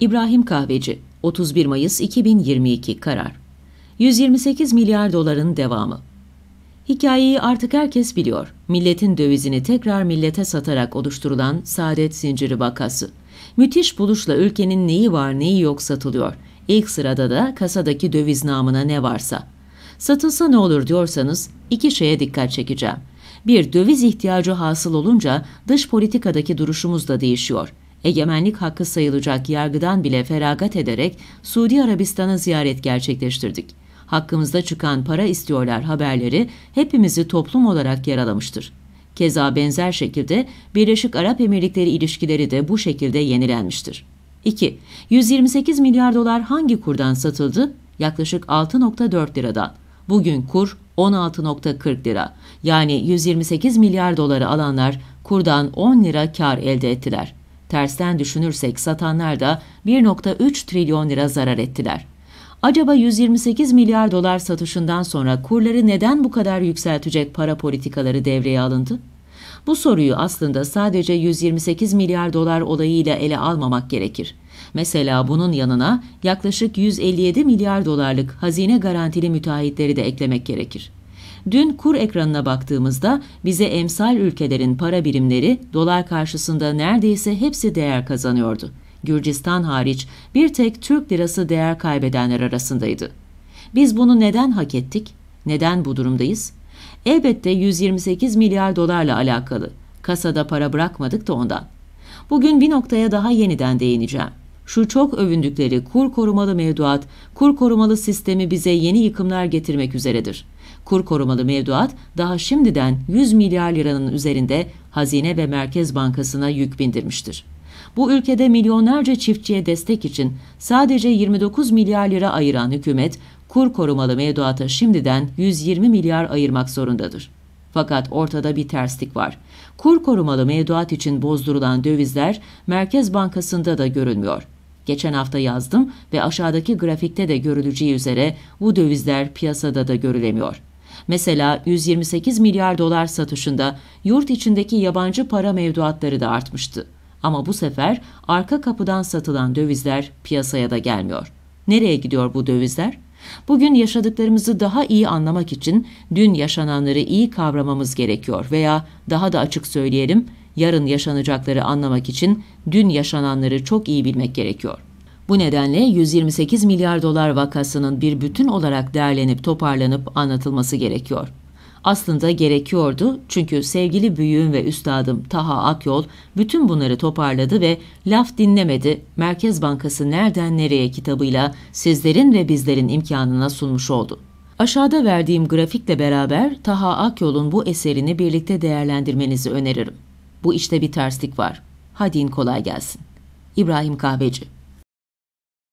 İbrahim Kahveci 31 Mayıs 2022 karar. 128 milyar doların devamı. Hikayeyi artık herkes biliyor. Milletin dövizini tekrar millete satarak oluşturulan saadet zinciri vakası. Müthiş buluşla ülkenin neyi var neyi yok satılıyor. İlk sırada da kasadaki döviz namına ne varsa. Satılsa ne olur diyorsanız iki şeye dikkat çekeceğim. Bir, döviz ihtiyacı hasıl olunca dış politikadaki duruşumuz da değişiyor egemenlik hakkı sayılacak yargıdan bile feragat ederek Suudi Arabistan'a ziyaret gerçekleştirdik. Hakkımızda çıkan para istiyorlar haberleri hepimizi toplum olarak yaralamıştır. Keza benzer şekilde Birleşik Arap Emirlikleri ilişkileri de bu şekilde yenilenmiştir. 2. 128 milyar dolar hangi kurdan satıldı? Yaklaşık 6.4 liradan. Bugün kur 16.40 lira. Yani 128 milyar doları alanlar kurdan 10 lira kar elde ettiler. Tersten düşünürsek satanlar da 1.3 trilyon lira zarar ettiler. Acaba 128 milyar dolar satışından sonra kurları neden bu kadar yükseltecek para politikaları devreye alındı? Bu soruyu aslında sadece 128 milyar dolar olayıyla ele almamak gerekir. Mesela bunun yanına yaklaşık 157 milyar dolarlık hazine garantili müteahhitleri de eklemek gerekir. Dün kur ekranına baktığımızda bize emsal ülkelerin para birimleri dolar karşısında neredeyse hepsi değer kazanıyordu. Gürcistan hariç bir tek Türk lirası değer kaybedenler arasındaydı. Biz bunu neden hak ettik? Neden bu durumdayız? Elbette 128 milyar dolarla alakalı. Kasada para bırakmadık da ondan. Bugün bir noktaya daha yeniden değineceğim. Şu çok övündükleri kur korumalı mevduat, kur korumalı sistemi bize yeni yıkımlar getirmek üzeredir. Kur korumalı mevduat daha şimdiden 100 milyar liranın üzerinde Hazine ve Merkez Bankası'na yük bindirmiştir. Bu ülkede milyonlarca çiftçiye destek için sadece 29 milyar lira ayıran hükümet, kur korumalı mevduata şimdiden 120 milyar ayırmak zorundadır. Fakat ortada bir terslik var. Kur korumalı mevduat için bozdurulan dövizler Merkez Bankası'nda da görünmüyor. Geçen hafta yazdım ve aşağıdaki grafikte de görüleceği üzere bu dövizler piyasada da görülemiyor. Mesela 128 milyar dolar satışında yurt içindeki yabancı para mevduatları da artmıştı. Ama bu sefer arka kapıdan satılan dövizler piyasaya da gelmiyor. Nereye gidiyor bu dövizler? Bugün yaşadıklarımızı daha iyi anlamak için dün yaşananları iyi kavramamız gerekiyor veya daha da açık söyleyelim, yarın yaşanacakları anlamak için dün yaşananları çok iyi bilmek gerekiyor. Bu nedenle 128 milyar dolar vakasının bir bütün olarak değerlenip toparlanıp anlatılması gerekiyor. Aslında gerekiyordu çünkü sevgili büyüğüm ve üstadım Taha Akyol bütün bunları toparladı ve Laf Dinlemedi Merkez Bankası Nereden Nereye kitabıyla sizlerin ve bizlerin imkanına sunmuş oldu. Aşağıda verdiğim grafikle beraber Taha Akyol'un bu eserini birlikte değerlendirmenizi öneririm. Bu işte bir terslik var. Hadi in kolay gelsin. İbrahim Kahveci